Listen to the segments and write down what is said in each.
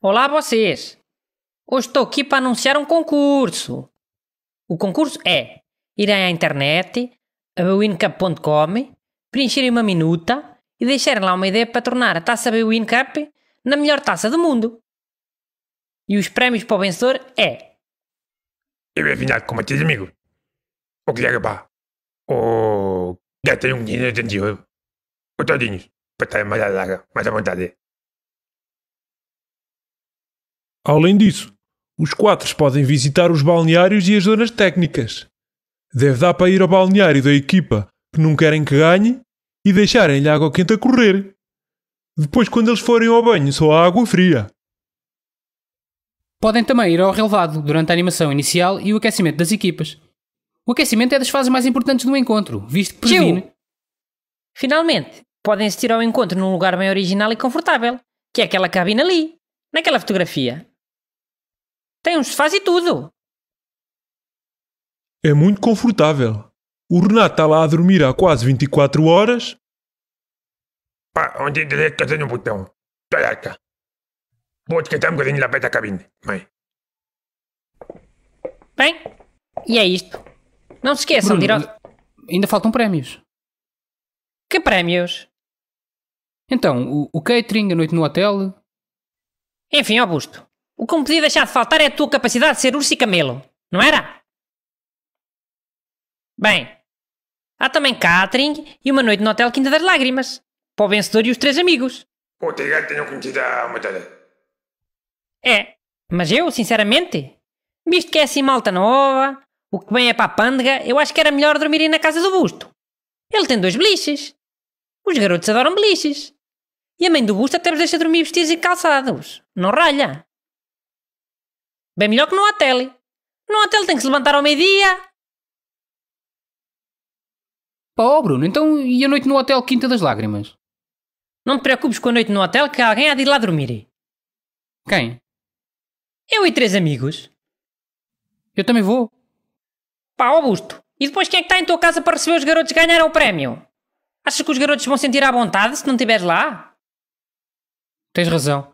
Olá vocês! Hoje estou aqui para anunciar um concurso. O concurso é irem à internet, a bewincup.com, preencherem uma minuta e deixarem lá uma ideia para tornar a taça Bewin na melhor taça do mundo. E os prémios para o vencedor é... Eu ia virar com meus amigos. O que é Ou. Já Gastei um dinheiro de dinheiro. Ou todinhos. Para estar mais à larga, mais à vontade. Além disso, os quatro podem visitar os balneários e as zonas técnicas. Deve dar para ir ao balneário da equipa que não querem que ganhe e deixarem-lhe água quente a correr. Depois, quando eles forem ao banho, só há água fria. Podem também ir ao relevado durante a animação inicial e o aquecimento das equipas. O aquecimento é das fases mais importantes do encontro, visto que previne. Finalmente, podem assistir ao encontro num lugar bem original e confortável, que é aquela cabina ali, naquela fotografia. Tem um sofás e tudo. É muito confortável. O Renato está lá a dormir há quase 24 horas. Pá, onde é que eu tenho um botão? Tá Caraca. Vou esquentar um bocadinho lá perto da cabine, mãe. Bem, e é isto. Não se esqueçam Bruno, de ir ao... Ainda faltam prémios. Que prémios? Então, o, o catering, a noite no hotel... Enfim, Augusto, o que me podia deixar de faltar é a tua capacidade de ser urso e camelo, não era? Bem, há também catering e uma noite no Hotel Quinta das Lágrimas, para o vencedor e os três amigos. Obrigado, tenho conhecido a tarde. É, mas eu, sinceramente, visto que é assim malta nova, o que bem é para a pândega, eu acho que era melhor dormirem na casa do Busto. Ele tem dois beliches. Os garotos adoram beliches. E a mãe do Busto até nos deixa dormir vestidos e calçados. Não ralha. Bem melhor que no hotel tele. Não hotel tem que se levantar ao meio-dia. Pá, oh Bruno, então e a noite no hotel Quinta das Lágrimas? Não te preocupes com a noite no hotel que alguém há de ir lá dormir. Quem? Eu e três amigos. Eu também vou. Pá, Augusto, e depois quem é que está em tua casa para receber os garotos que ganharam o prémio? Achas que os garotos vão sentir à vontade se não estiveres lá? Tens razão.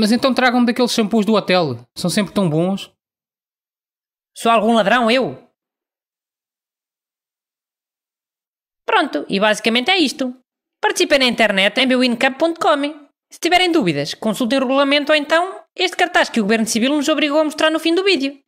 Mas então tragam daqueles shampoos do hotel. São sempre tão bons. Sou algum ladrão, eu? Pronto, e basicamente é isto. Participem na internet em bewincup.com. Se tiverem dúvidas, consultem o regulamento ou então este cartaz que o Governo Civil nos obrigou a mostrar no fim do vídeo.